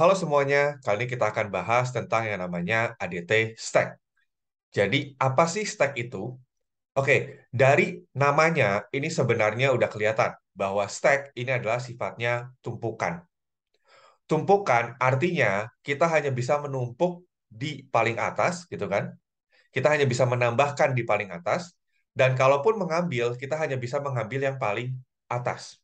Halo semuanya, kali ini kita akan bahas tentang yang namanya ADT Stack. Jadi, apa sih Stack itu? Oke, dari namanya ini sebenarnya udah kelihatan bahwa Stack ini adalah sifatnya tumpukan. Tumpukan artinya kita hanya bisa menumpuk di paling atas, gitu kan? Kita hanya bisa menambahkan di paling atas, dan kalaupun mengambil, kita hanya bisa mengambil yang paling atas.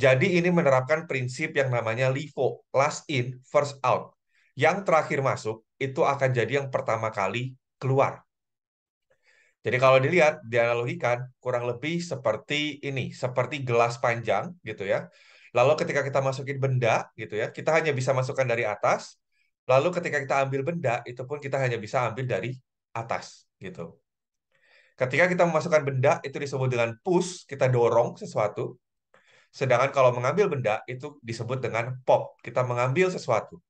Jadi ini menerapkan prinsip yang namanya LIFO, last in, first out. Yang terakhir masuk itu akan jadi yang pertama kali keluar. Jadi kalau dilihat, dianalogikan kurang lebih seperti ini, seperti gelas panjang gitu ya. Lalu ketika kita masukin benda gitu ya, kita hanya bisa masukkan dari atas. Lalu ketika kita ambil benda, itu pun kita hanya bisa ambil dari atas gitu. Ketika kita memasukkan benda, itu disebut dengan push, kita dorong sesuatu. Sedangkan kalau mengambil benda itu disebut dengan pop. Kita mengambil sesuatu.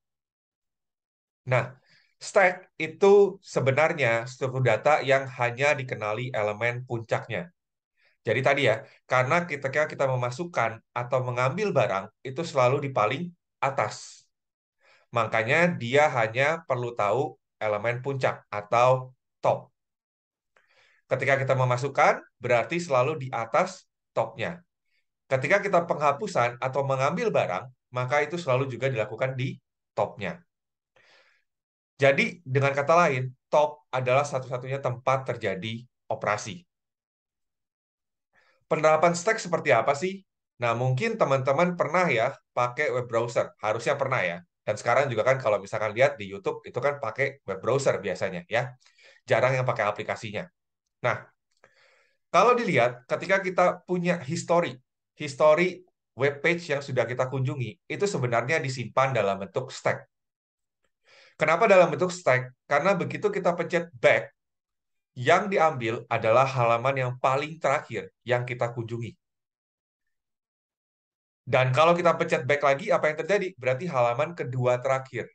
Nah, stack itu sebenarnya struktur data yang hanya dikenali elemen puncaknya. Jadi tadi ya, karena ketika kita memasukkan atau mengambil barang, itu selalu di paling atas. Makanya dia hanya perlu tahu elemen puncak atau top. Ketika kita memasukkan, berarti selalu di atas topnya. Ketika kita penghapusan atau mengambil barang, maka itu selalu juga dilakukan di topnya. Jadi dengan kata lain, top adalah satu-satunya tempat terjadi operasi. Penerapan stack seperti apa sih? Nah, mungkin teman-teman pernah ya pakai web browser. Harusnya pernah ya. Dan sekarang juga kan kalau misalkan lihat di YouTube itu kan pakai web browser biasanya ya. Jarang yang pakai aplikasinya. Nah, kalau dilihat ketika kita punya history history web page yang sudah kita kunjungi itu sebenarnya disimpan dalam bentuk stack. Kenapa dalam bentuk stack? Karena begitu kita pencet back, yang diambil adalah halaman yang paling terakhir yang kita kunjungi. Dan kalau kita pencet back lagi, apa yang terjadi? Berarti halaman kedua terakhir.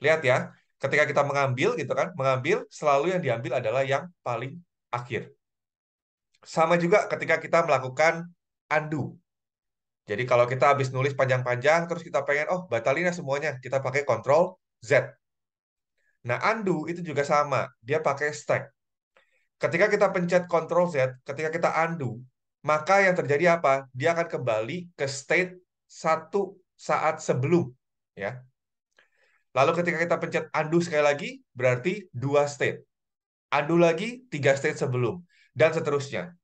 Lihat ya, ketika kita mengambil gitu kan, mengambil selalu yang diambil adalah yang paling akhir. Sama juga ketika kita melakukan undo. Jadi kalau kita habis nulis panjang-panjang, terus kita pengen, oh batalinnya semuanya, kita pakai control Z. Nah, undo itu juga sama, dia pakai stack. Ketika kita pencet control Z, ketika kita undo, maka yang terjadi apa? Dia akan kembali ke state satu saat sebelum. ya. Lalu ketika kita pencet undo sekali lagi, berarti dua state. Undo lagi, tiga state sebelum. Dan seterusnya.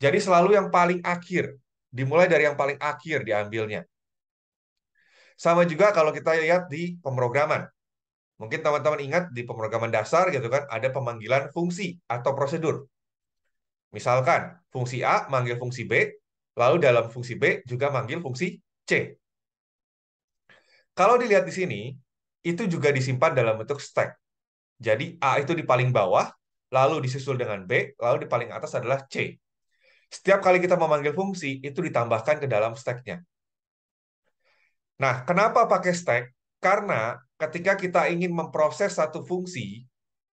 Jadi selalu yang paling akhir, dimulai dari yang paling akhir diambilnya. Sama juga kalau kita lihat di pemrograman. Mungkin teman-teman ingat di pemrograman dasar gitu kan ada pemanggilan fungsi atau prosedur. Misalkan fungsi A manggil fungsi B, lalu dalam fungsi B juga manggil fungsi C. Kalau dilihat di sini, itu juga disimpan dalam bentuk stack. Jadi A itu di paling bawah, lalu disusul dengan B, lalu di paling atas adalah C. Setiap kali kita memanggil fungsi, itu ditambahkan ke dalam stack-nya. Nah, kenapa pakai stack? Karena ketika kita ingin memproses satu fungsi,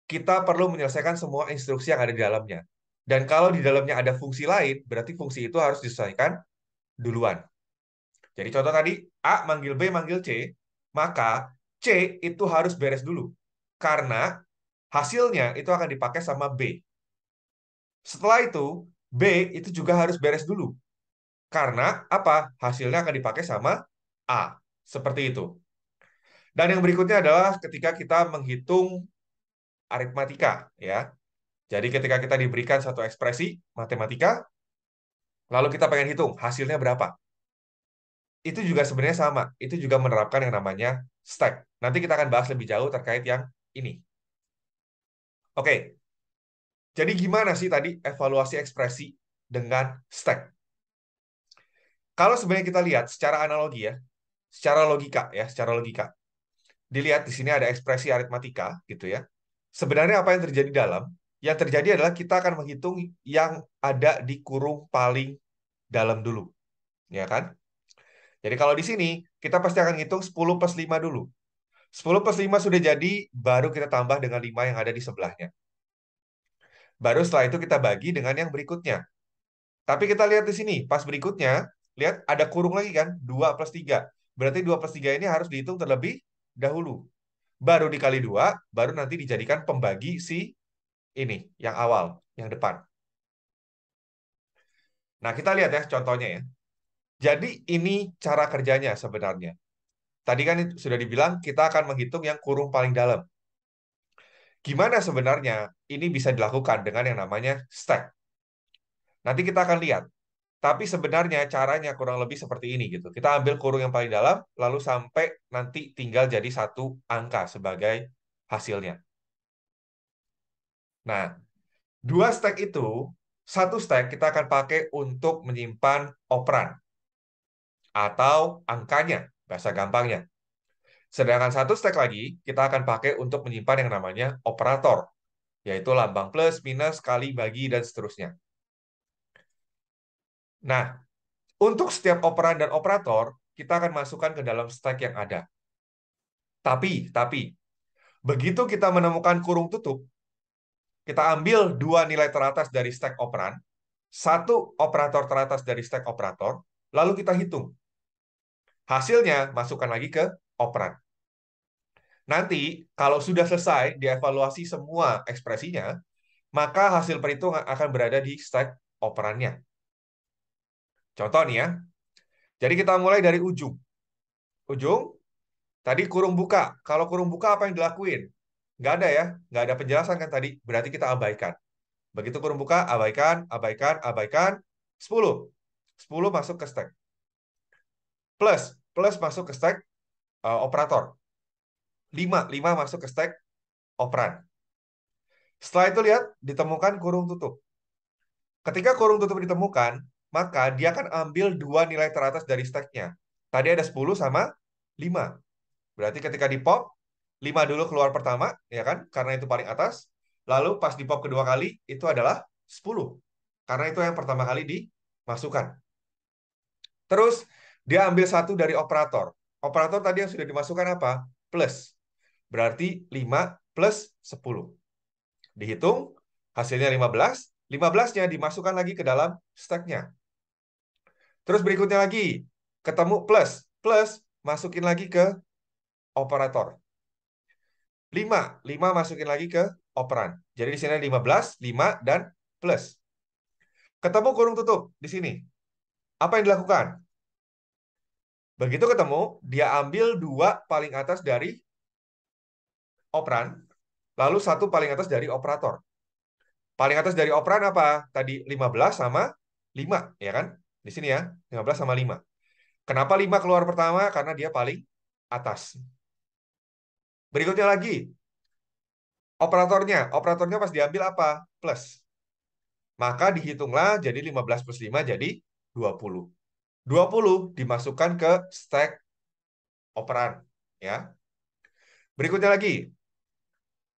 kita perlu menyelesaikan semua instruksi yang ada di dalamnya. Dan kalau di dalamnya ada fungsi lain, berarti fungsi itu harus diselesaikan duluan. Jadi contoh tadi, A manggil B, manggil C, maka C itu harus beres dulu. Karena hasilnya itu akan dipakai sama B. Setelah itu, B itu juga harus beres dulu. Karena apa? Hasilnya akan dipakai sama A. Seperti itu. Dan yang berikutnya adalah ketika kita menghitung aritmatika, ya. Jadi ketika kita diberikan satu ekspresi matematika, lalu kita pengen hitung hasilnya berapa. Itu juga sebenarnya sama. Itu juga menerapkan yang namanya stack. Nanti kita akan bahas lebih jauh terkait yang ini. Oke, jadi gimana sih tadi evaluasi ekspresi dengan stack? Kalau sebenarnya kita lihat secara analogi ya, secara logika ya, secara logika. Dilihat di sini ada ekspresi aritmatika gitu ya. Sebenarnya apa yang terjadi dalam? Yang terjadi adalah kita akan menghitung yang ada di kurung paling dalam dulu. Ya kan? Jadi kalau di sini, kita pasti akan hitung 10 plus 5 dulu. 10 plus 5 sudah jadi, baru kita tambah dengan 5 yang ada di sebelahnya. Baru setelah itu kita bagi dengan yang berikutnya. Tapi kita lihat di sini, pas berikutnya, lihat ada kurung lagi kan, 2 plus 3. Berarti 2 plus 3 ini harus dihitung terlebih dahulu. Baru dikali 2, baru nanti dijadikan pembagi si ini, yang awal, yang depan. Nah, kita lihat ya contohnya ya. Jadi ini cara kerjanya sebenarnya. Tadi kan sudah dibilang kita akan menghitung yang kurung paling dalam. Gimana sebenarnya ini bisa dilakukan dengan yang namanya stack? Nanti kita akan lihat. Tapi sebenarnya caranya kurang lebih seperti ini gitu. Kita ambil kurung yang paling dalam, lalu sampai nanti tinggal jadi satu angka sebagai hasilnya. Nah, dua stack itu, satu stack kita akan pakai untuk menyimpan operan atau angkanya, bahasa gampangnya. Sedangkan satu stack lagi kita akan pakai untuk menyimpan yang namanya operator, yaitu lambang plus, minus, kali, bagi, dan seterusnya. Nah, untuk setiap operan dan operator, kita akan masukkan ke dalam stack yang ada. Tapi, tapi, begitu kita menemukan kurung tutup, kita ambil dua nilai teratas dari stack operan, satu operator teratas dari stack operator, lalu kita hitung. Hasilnya masukkan lagi ke operan. Nanti, kalau sudah selesai dievaluasi semua ekspresinya, maka hasil perhitungan akan berada di stack operannya. Contoh nih ya. Jadi kita mulai dari ujung. Ujung, tadi kurung buka. Kalau kurung buka apa yang dilakuin? Nggak ada ya, nggak ada penjelasan kan tadi. Berarti kita abaikan. Begitu kurung buka, abaikan, abaikan, abaikan. 10. 10 masuk ke stack. Plus, plus masuk ke stack uh, operator. 5, 5 masuk ke stack operan. Setelah itu lihat, ditemukan kurung tutup. Ketika kurung tutup ditemukan, maka dia akan ambil dua nilai teratas dari stacknya. Tadi ada 10 sama 5. Berarti ketika di pop, 5 dulu keluar pertama, ya kan? Karena itu paling atas. Lalu pas di pop kedua kali, itu adalah 10. Karena itu yang pertama kali dimasukkan. Terus, dia ambil satu dari operator operator tadi yang sudah dimasukkan apa? Plus. Berarti 5 plus 10. Dihitung, hasilnya 15. 15-nya dimasukkan lagi ke dalam stack-nya. Terus berikutnya lagi, ketemu plus. Plus, masukin lagi ke operator. 5. 5 masukin lagi ke operan. Jadi di sini 15, 5, dan plus. Ketemu kurung tutup di sini. Apa yang dilakukan? Begitu ketemu, dia ambil dua paling atas dari operan, lalu satu paling atas dari operator. Paling atas dari operan apa? Tadi 15 sama 5, ya kan? Di sini ya, 15 sama 5. Kenapa 5 keluar pertama? Karena dia paling atas. Berikutnya lagi, operatornya. Operatornya pas diambil apa? Plus. Maka dihitunglah jadi 15 plus 5 jadi 20. 20 dimasukkan ke stack operan ya. Berikutnya lagi.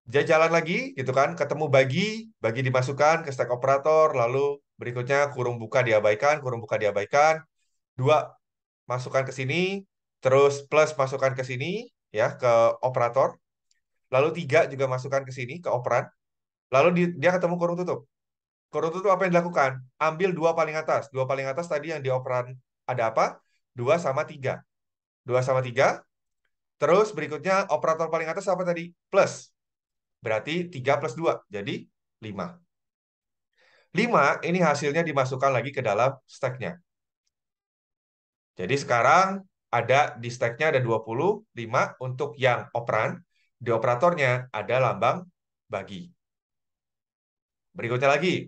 Dia jalan lagi gitu kan, ketemu bagi, bagi dimasukkan ke stack operator, lalu berikutnya kurung buka diabaikan, kurung buka diabaikan. Dua masukkan ke sini, terus plus masukkan ke sini ya ke operator. Lalu tiga juga masukkan ke sini ke operan. Lalu dia ketemu kurung tutup. Kurung tutup apa yang dilakukan? Ambil dua paling atas. Dua paling atas tadi yang di operan ada apa? 2 sama 3. 2 sama 3. Terus berikutnya operator paling atas apa tadi? Plus. Berarti 3 plus 2. Jadi 5. 5 ini hasilnya dimasukkan lagi ke dalam stack-nya. Jadi sekarang ada di stack-nya ada 25 untuk yang operan. Di operatornya ada lambang bagi. Berikutnya lagi,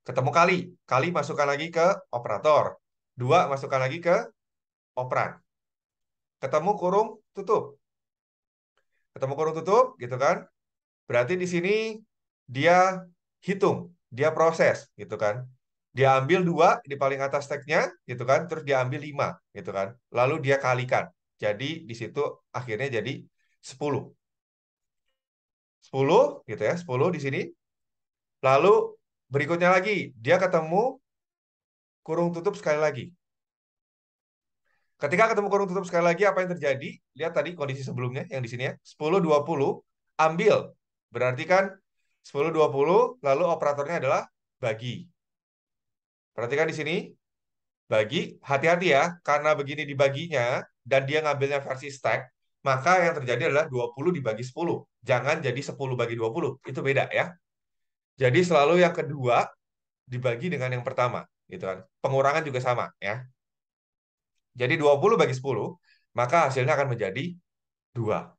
ketemu kali. Kali masukkan lagi ke operator. Dua, masukkan lagi ke operan. Ketemu kurung tutup. Ketemu kurung tutup, gitu kan. Berarti di sini dia hitung, dia proses, gitu kan. Dia ambil dua di paling atas tagnya nya gitu kan. Terus dia ambil lima, gitu kan. Lalu dia kalikan. Jadi di situ akhirnya jadi 10. 10 gitu ya, 10 di sini. Lalu berikutnya lagi, dia ketemu kurung tutup sekali lagi. Ketika ketemu kurung tutup sekali lagi, apa yang terjadi? Lihat tadi kondisi sebelumnya yang di sini ya. 10, 20, ambil. Berarti kan 10, 20, lalu operatornya adalah bagi. Perhatikan di sini, bagi, hati-hati ya, karena begini dibaginya, dan dia ngambilnya versi stack, maka yang terjadi adalah 20 dibagi 10. Jangan jadi 10 bagi 20, itu beda ya. Jadi selalu yang kedua dibagi dengan yang pertama gitu kan. Pengurangan juga sama ya. Jadi 20 bagi 10, maka hasilnya akan menjadi 2.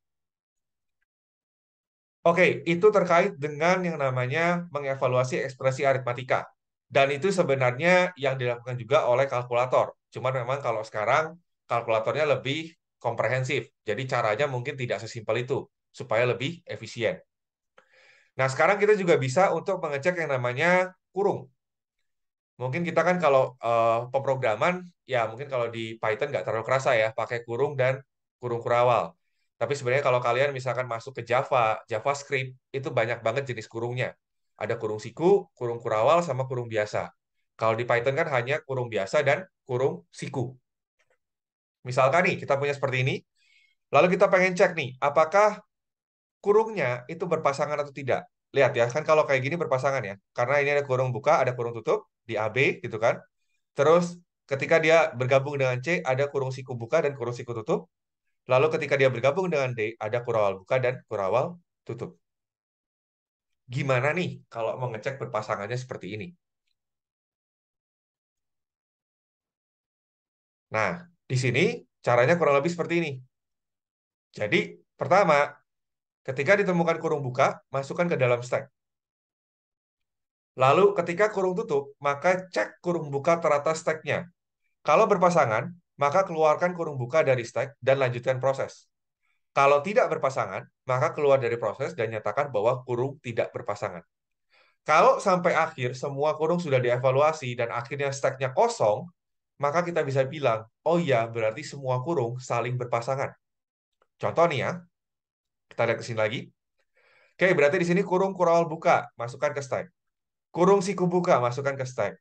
Oke, itu terkait dengan yang namanya mengevaluasi ekspresi aritmatika. Dan itu sebenarnya yang dilakukan juga oleh kalkulator. Cuman memang kalau sekarang kalkulatornya lebih komprehensif. Jadi caranya mungkin tidak sesimpel itu, supaya lebih efisien. Nah, sekarang kita juga bisa untuk mengecek yang namanya kurung mungkin kita kan kalau uh, pemrograman ya mungkin kalau di Python nggak terlalu kerasa ya pakai kurung dan kurung kurawal. Tapi sebenarnya kalau kalian misalkan masuk ke Java, JavaScript itu banyak banget jenis kurungnya. Ada kurung siku, kurung kurawal, sama kurung biasa. Kalau di Python kan hanya kurung biasa dan kurung siku. Misalkan nih, kita punya seperti ini. Lalu kita pengen cek nih, apakah kurungnya itu berpasangan atau tidak lihat ya kan kalau kayak gini berpasangan ya karena ini ada kurung buka ada kurung tutup di AB gitu kan terus ketika dia bergabung dengan C ada kurung siku buka dan kurung siku tutup lalu ketika dia bergabung dengan D ada kurawal buka dan kurawal tutup gimana nih kalau mau ngecek berpasangannya seperti ini nah di sini caranya kurang lebih seperti ini jadi pertama Ketika ditemukan kurung buka, masukkan ke dalam stack. Lalu ketika kurung tutup, maka cek kurung buka teratas stacknya. Kalau berpasangan, maka keluarkan kurung buka dari stack dan lanjutkan proses. Kalau tidak berpasangan, maka keluar dari proses dan nyatakan bahwa kurung tidak berpasangan. Kalau sampai akhir semua kurung sudah dievaluasi dan akhirnya stacknya kosong, maka kita bisa bilang, oh iya, berarti semua kurung saling berpasangan. Contoh nih ya, kita lihat ke sini lagi. Oke, berarti di sini kurung kurawal buka, masukkan ke stack. Kurung siku buka, masukkan ke stack.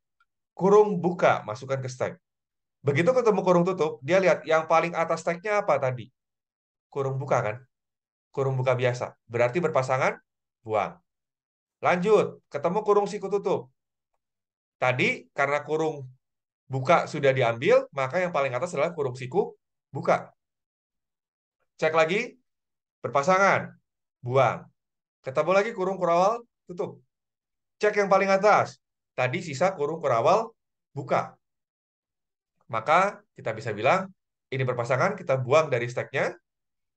Kurung buka, masukkan ke stack. Begitu ketemu kurung tutup, dia lihat yang paling atas stacknya apa tadi? Kurung buka kan? Kurung buka biasa. Berarti berpasangan, buang. Lanjut, ketemu kurung siku tutup. Tadi karena kurung buka sudah diambil, maka yang paling atas adalah kurung siku buka. Cek lagi, Berpasangan, buang. Ketemu lagi kurung kurawal, tutup. Cek yang paling atas. Tadi sisa kurung kurawal, buka. Maka kita bisa bilang, ini berpasangan, kita buang dari steknya.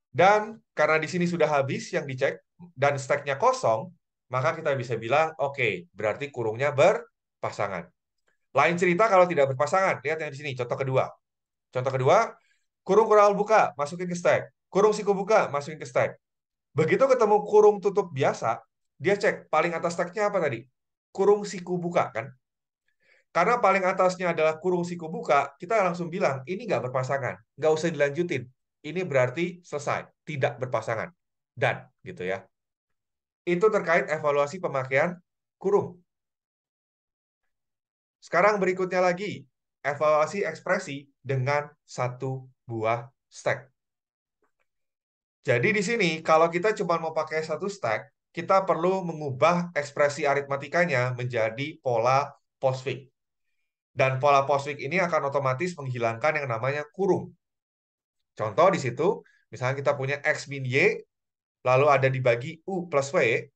Dan karena di sini sudah habis yang dicek, dan steknya kosong, maka kita bisa bilang, oke, okay, berarti kurungnya berpasangan. Lain cerita kalau tidak berpasangan. Lihat yang di sini, contoh kedua. Contoh kedua, kurung kurawal buka, masukin ke stack kurung siku buka, masukin ke stack. Begitu ketemu kurung tutup biasa, dia cek paling atas stacknya apa tadi? Kurung siku buka, kan? Karena paling atasnya adalah kurung siku buka, kita langsung bilang, ini nggak berpasangan, nggak usah dilanjutin. Ini berarti selesai, tidak berpasangan. Dan, gitu ya. Itu terkait evaluasi pemakaian kurung. Sekarang berikutnya lagi, evaluasi ekspresi dengan satu buah stack. Jadi di sini kalau kita cuma mau pakai satu stack, kita perlu mengubah ekspresi aritmatikanya menjadi pola postfix. Dan pola postfix ini akan otomatis menghilangkan yang namanya kurung. Contoh di situ, misalnya kita punya X min Y, lalu ada dibagi U plus V,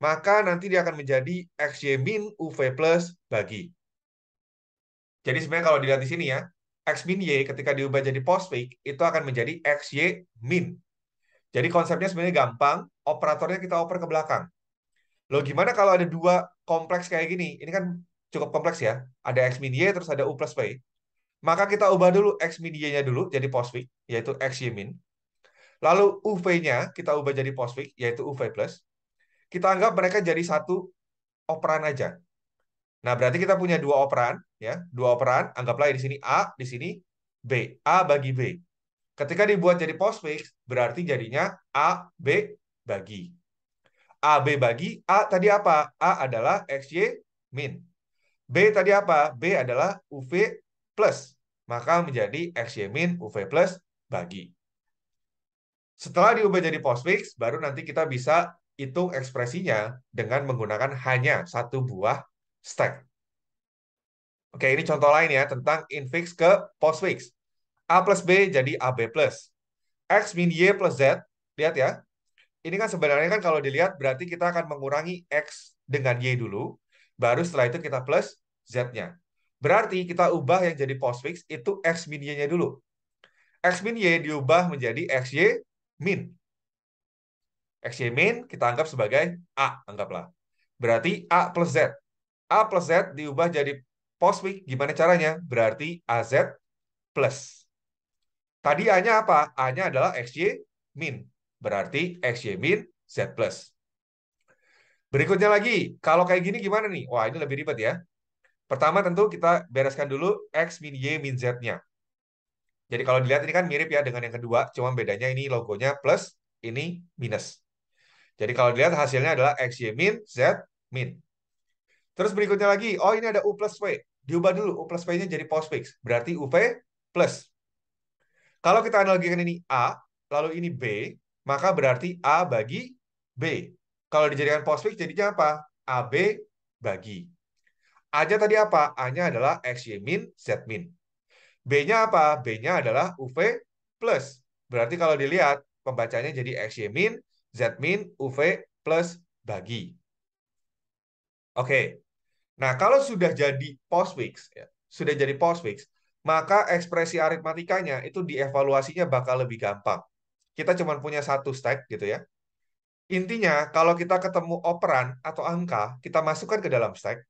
maka nanti dia akan menjadi XY min UV plus bagi. Jadi sebenarnya kalau dilihat di sini ya, X min Y ketika diubah jadi postfix, itu akan menjadi XY min jadi konsepnya sebenarnya gampang, operatornya kita oper ke belakang. Loh gimana kalau ada dua kompleks kayak gini? Ini kan cukup kompleks ya. Ada X min Y, terus ada U plus P. Maka kita ubah dulu X min Y-nya dulu jadi posfix, yaitu X Y min. Lalu v nya kita ubah jadi posfix, yaitu u v plus. Kita anggap mereka jadi satu operan aja. Nah, berarti kita punya dua operan, ya. Dua operan, anggaplah di sini A, di sini B. A bagi B. Ketika dibuat jadi postfix, berarti jadinya A, B bagi. A, B bagi, A tadi apa? A adalah x y min. B tadi apa? B adalah UV plus. Maka menjadi x y min UV plus bagi. Setelah diubah jadi postfix, baru nanti kita bisa hitung ekspresinya dengan menggunakan hanya satu buah stack. Oke, ini contoh lain ya tentang infix ke postfix. A plus B jadi AB plus. X min Y plus Z, lihat ya. Ini kan sebenarnya kan kalau dilihat berarti kita akan mengurangi X dengan Y dulu, baru setelah itu kita plus Z-nya. Berarti kita ubah yang jadi postfix itu X min Y-nya dulu. X min Y diubah menjadi X Y min. X Y min kita anggap sebagai A, anggaplah. Berarti A plus Z. A plus Z diubah jadi postfix. Gimana caranya? Berarti AZ plus. Tadi A-nya apa? A-nya adalah XY min. Berarti XY min Z+. plus. Berikutnya lagi, kalau kayak gini gimana nih? Wah, ini lebih ribet ya. Pertama tentu kita bereskan dulu X min Y min Z-nya. Jadi kalau dilihat ini kan mirip ya dengan yang kedua, cuma bedanya ini logonya plus, ini minus. Jadi kalau dilihat hasilnya adalah X, Y min, Z min. Terus berikutnya lagi, oh ini ada U plus V. Diubah dulu, U plus V-nya jadi postfix. Berarti UV plus. Kalau kita analogikan ini A, lalu ini B, maka berarti A bagi B. Kalau dijadikan postfix jadinya apa? AB bagi. A-nya tadi apa? A-nya adalah XY min, Z min. B-nya apa? B-nya adalah UV plus. Berarti kalau dilihat, pembacanya jadi XY min, Z min, UV plus bagi. Oke. Nah, kalau sudah jadi postfix, ya, sudah jadi postfix, maka ekspresi aritmatikanya itu dievaluasinya bakal lebih gampang. Kita cuma punya satu stack gitu ya. Intinya, kalau kita ketemu operan atau angka, kita masukkan ke dalam stack.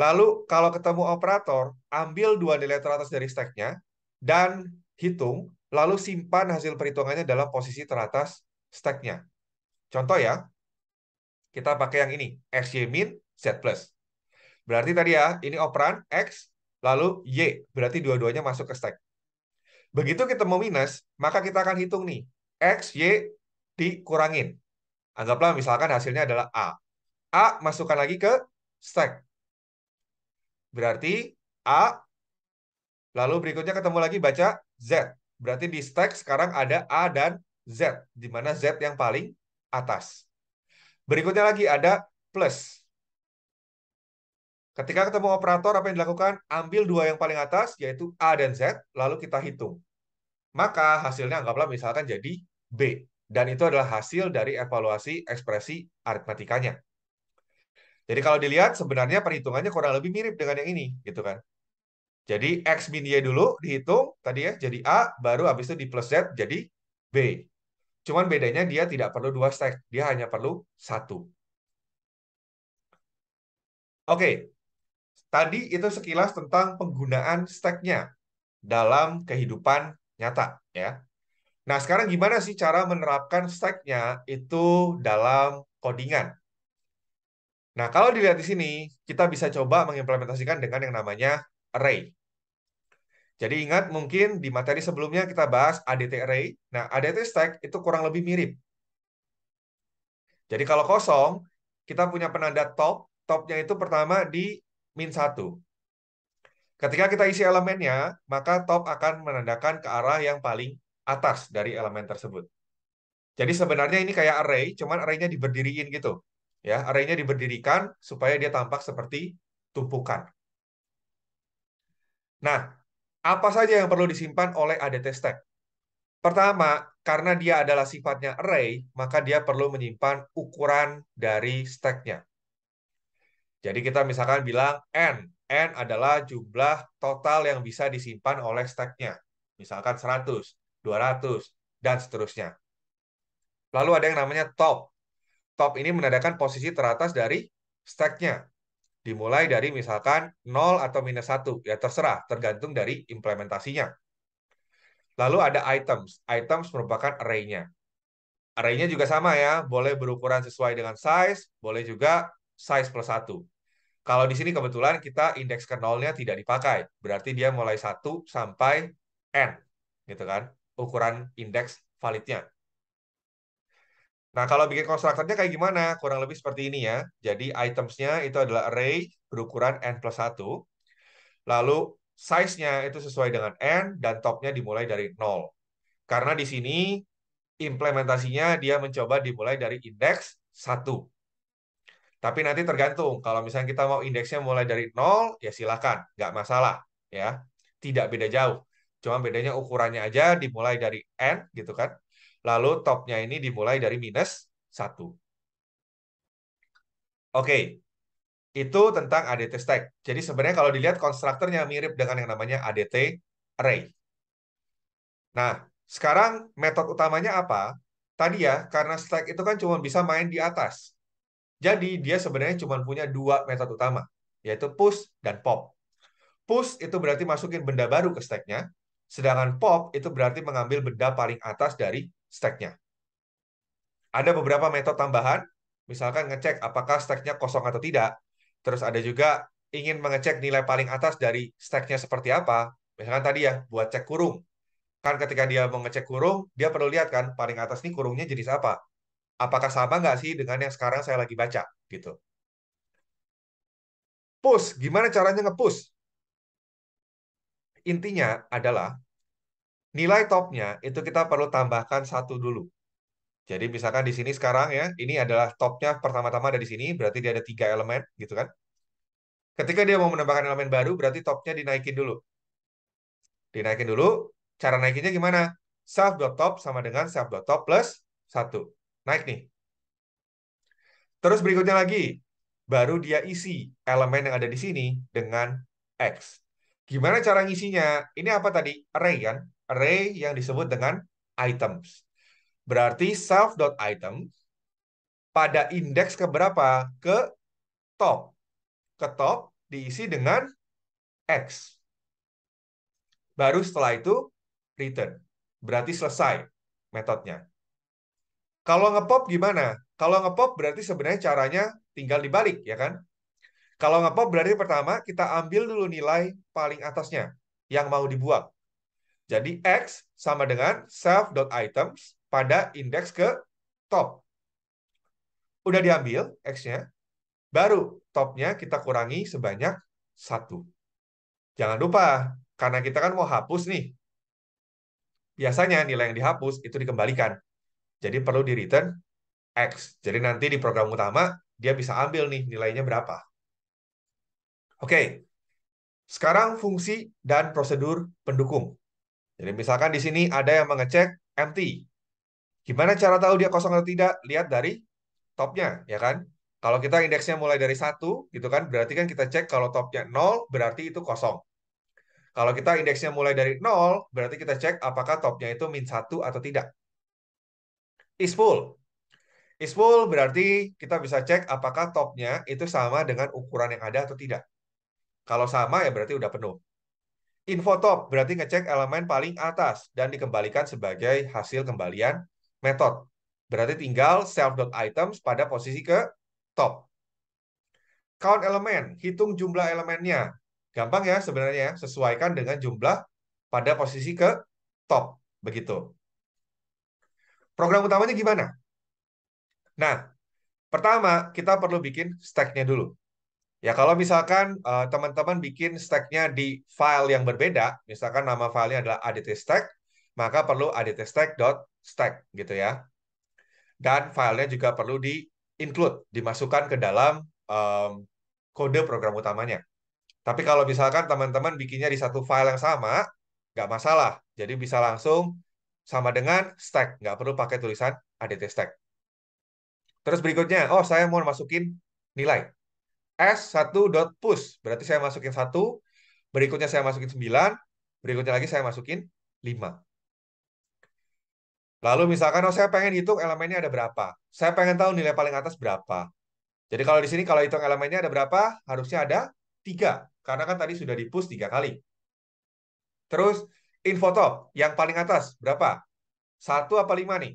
Lalu, kalau ketemu operator, ambil dua nilai teratas dari stacknya dan hitung, lalu simpan hasil perhitungannya dalam posisi teratas stacknya. Contoh ya, kita pakai yang ini, xy min z plus. Berarti tadi ya, ini operan x, lalu Y, berarti dua-duanya masuk ke stack. Begitu kita mau minus, maka kita akan hitung nih, X, Y dikurangin. Anggaplah misalkan hasilnya adalah A. A masukkan lagi ke stack. Berarti A, lalu berikutnya ketemu lagi baca Z. Berarti di stack sekarang ada A dan Z, di mana Z yang paling atas. Berikutnya lagi ada plus. Ketika ketemu operator, apa yang dilakukan? Ambil dua yang paling atas, yaitu A dan Z, lalu kita hitung. Maka hasilnya anggaplah misalkan jadi B. Dan itu adalah hasil dari evaluasi ekspresi aritmatikanya. Jadi kalau dilihat, sebenarnya perhitungannya kurang lebih mirip dengan yang ini. gitu kan? Jadi X min Y dulu dihitung, tadi ya, jadi A, baru habis itu di plus Z jadi B. Cuman bedanya dia tidak perlu dua stack, dia hanya perlu satu. Oke, Tadi itu sekilas tentang penggunaan stack-nya dalam kehidupan nyata, ya. Nah, sekarang gimana sih cara menerapkan stack-nya itu dalam codingan? Nah, kalau dilihat di sini, kita bisa coba mengimplementasikan dengan yang namanya array. Jadi ingat mungkin di materi sebelumnya kita bahas ADT array. Nah, ADT stack itu kurang lebih mirip. Jadi kalau kosong, kita punya penanda top. Topnya itu pertama di min 1. Ketika kita isi elemennya, maka top akan menandakan ke arah yang paling atas dari elemen tersebut. Jadi sebenarnya ini kayak array, cuman arraynya diberdiriin gitu. Ya, arraynya diberdirikan supaya dia tampak seperti tumpukan. Nah, apa saja yang perlu disimpan oleh ADT stack? Pertama, karena dia adalah sifatnya array, maka dia perlu menyimpan ukuran dari stack-nya. Jadi kita misalkan bilang N. N adalah jumlah total yang bisa disimpan oleh stacknya. Misalkan 100, 200, dan seterusnya. Lalu ada yang namanya top. Top ini menandakan posisi teratas dari stacknya. Dimulai dari misalkan 0 atau minus 1. Ya terserah, tergantung dari implementasinya. Lalu ada items. Items merupakan array-nya. Array-nya juga sama ya. Boleh berukuran sesuai dengan size, boleh juga size plus 1. Kalau di sini kebetulan kita indeks ke nolnya tidak dipakai. Berarti dia mulai 1 sampai N. Gitu kan? Ukuran indeks validnya. Nah, kalau bikin konstruktornya kayak gimana? Kurang lebih seperti ini ya. Jadi, itemsnya itu adalah array berukuran n plus 1. Lalu, size-nya itu sesuai dengan n, dan top-nya dimulai dari 0. Karena di sini, implementasinya dia mencoba dimulai dari indeks 1. Tapi nanti tergantung kalau misalnya kita mau indeksnya mulai dari nol ya silakan, nggak masalah ya. Tidak beda jauh. Cuma bedanya ukurannya aja dimulai dari n gitu kan. Lalu topnya ini dimulai dari minus satu. Oke. Itu tentang ADT stack. Jadi sebenarnya kalau dilihat konstruktornya mirip dengan yang namanya ADT array. Nah, sekarang metode utamanya apa? Tadi ya, karena stack itu kan cuma bisa main di atas. Jadi dia sebenarnya cuma punya dua metode utama, yaitu push dan pop. Push itu berarti masukin benda baru ke stacknya, sedangkan pop itu berarti mengambil benda paling atas dari stacknya. Ada beberapa metode tambahan, misalkan ngecek apakah stacknya kosong atau tidak. Terus ada juga ingin mengecek nilai paling atas dari stacknya seperti apa. Misalkan tadi ya, buat cek kurung. Kan ketika dia mengecek kurung, dia perlu lihat kan, paling atas ini kurungnya jenis apa apakah sama nggak sih dengan yang sekarang saya lagi baca gitu. Push, gimana caranya nge-push? Intinya adalah nilai topnya itu kita perlu tambahkan satu dulu. Jadi misalkan di sini sekarang ya, ini adalah topnya pertama-tama ada di sini, berarti dia ada tiga elemen gitu kan. Ketika dia mau menambahkan elemen baru, berarti topnya dinaikin dulu. Dinaikin dulu, cara naikinnya gimana? top sama dengan top plus satu naik nih. Terus berikutnya lagi, baru dia isi elemen yang ada di sini dengan X. Gimana cara ngisinya? Ini apa tadi? Array kan? Array yang disebut dengan items. Berarti self.item pada indeks keberapa? Ke top. Ke top diisi dengan X. Baru setelah itu return. Berarti selesai metodenya. Kalau ngepop gimana? Kalau ngepop berarti sebenarnya caranya tinggal dibalik, ya kan? Kalau ngepop berarti pertama kita ambil dulu nilai paling atasnya yang mau dibuang. Jadi X sama dengan self self.items pada indeks ke top. Udah diambil X-nya, baru topnya kita kurangi sebanyak satu. Jangan lupa, karena kita kan mau hapus nih. Biasanya nilai yang dihapus itu dikembalikan jadi perlu di return X. Jadi nanti di program utama dia bisa ambil nih nilainya berapa. Oke. Sekarang fungsi dan prosedur pendukung. Jadi misalkan di sini ada yang mengecek empty. Gimana cara tahu dia kosong atau tidak? Lihat dari topnya, ya kan? Kalau kita indeksnya mulai dari satu, gitu kan, berarti kan kita cek kalau topnya nol, berarti itu kosong. Kalau kita indeksnya mulai dari nol, berarti kita cek apakah topnya itu min satu atau tidak is full. Is full berarti kita bisa cek apakah topnya itu sama dengan ukuran yang ada atau tidak. Kalau sama ya berarti udah penuh. Info top berarti ngecek elemen paling atas dan dikembalikan sebagai hasil kembalian metode. Berarti tinggal self.items pada posisi ke top. Count elemen, hitung jumlah elemennya. Gampang ya sebenarnya, ya, sesuaikan dengan jumlah pada posisi ke top. Begitu. Program utamanya gimana? Nah, pertama kita perlu bikin stack-nya dulu. Ya kalau misalkan eh, teman-teman uh, bikin stack-nya di file yang berbeda, misalkan nama filenya adalah adt stack, maka perlu adt stack.stack gitu ya. Dan filenya juga perlu di include, dimasukkan ke dalam um, kode program utamanya. Tapi kalau misalkan teman-teman bikinnya di satu file yang sama, nggak masalah. Jadi bisa langsung sama dengan stack, nggak perlu pakai tulisan ADT stack. Terus berikutnya, oh saya mau masukin nilai. S1.push, berarti saya masukin 1, berikutnya saya masukin 9, berikutnya lagi saya masukin 5. Lalu misalkan oh saya pengen hitung elemennya ada berapa. Saya pengen tahu nilai paling atas berapa. Jadi kalau di sini kalau hitung elemennya ada berapa, harusnya ada tiga Karena kan tadi sudah di-push tiga kali. Terus Infotop yang paling atas berapa? Satu apa lima nih?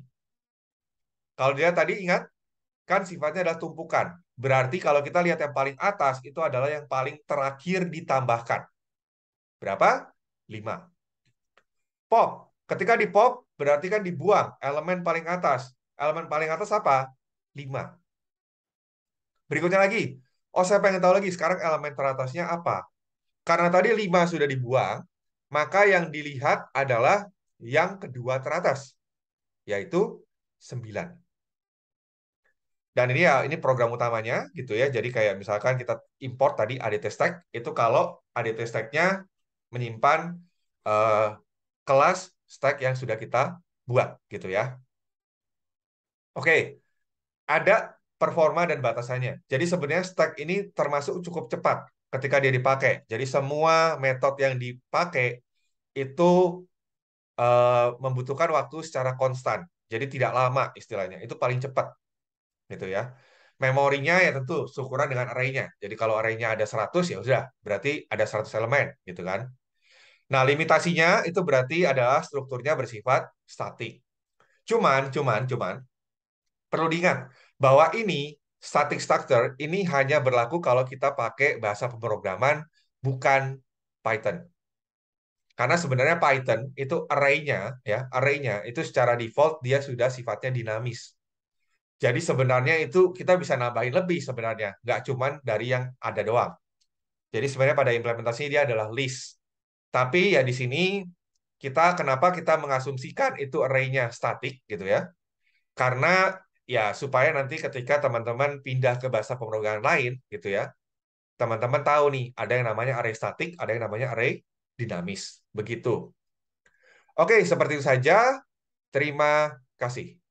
Kalau dia tadi ingat kan sifatnya adalah tumpukan. Berarti kalau kita lihat yang paling atas itu adalah yang paling terakhir ditambahkan. Berapa? Lima. Pop. Ketika di pop berarti kan dibuang elemen paling atas. Elemen paling atas apa? Lima. Berikutnya lagi. Oh, saya pengen tahu lagi sekarang elemen teratasnya apa? Karena tadi lima sudah dibuang, maka yang dilihat adalah yang kedua teratas, yaitu 9. Dan ini ya, ini program utamanya gitu ya. Jadi kayak misalkan kita import tadi ADT stack, itu kalau ADT stack-nya menyimpan uh, kelas stack yang sudah kita buat gitu ya. Oke, ada performa dan batasannya. Jadi sebenarnya stack ini termasuk cukup cepat ketika dia dipakai. Jadi semua metode yang dipakai itu uh, membutuhkan waktu secara konstan. Jadi tidak lama istilahnya. Itu paling cepat. Gitu ya. Memorinya ya tentu seukuran dengan arraynya. Jadi kalau arraynya ada 100 ya sudah. berarti ada 100 elemen gitu kan. Nah, limitasinya itu berarti adalah strukturnya bersifat statik. Cuman, cuman, cuman perlu diingat bahwa ini static structure ini hanya berlaku kalau kita pakai bahasa pemrograman bukan Python. Karena sebenarnya Python itu array-nya ya, array-nya itu secara default dia sudah sifatnya dinamis. Jadi sebenarnya itu kita bisa nambahin lebih sebenarnya, nggak cuman dari yang ada doang. Jadi sebenarnya pada implementasi dia adalah list. Tapi ya di sini kita kenapa kita mengasumsikan itu array-nya statik gitu ya? Karena ya supaya nanti ketika teman-teman pindah ke bahasa pemrograman lain gitu ya teman-teman tahu nih ada yang namanya array statik ada yang namanya array dinamis begitu oke seperti itu saja terima kasih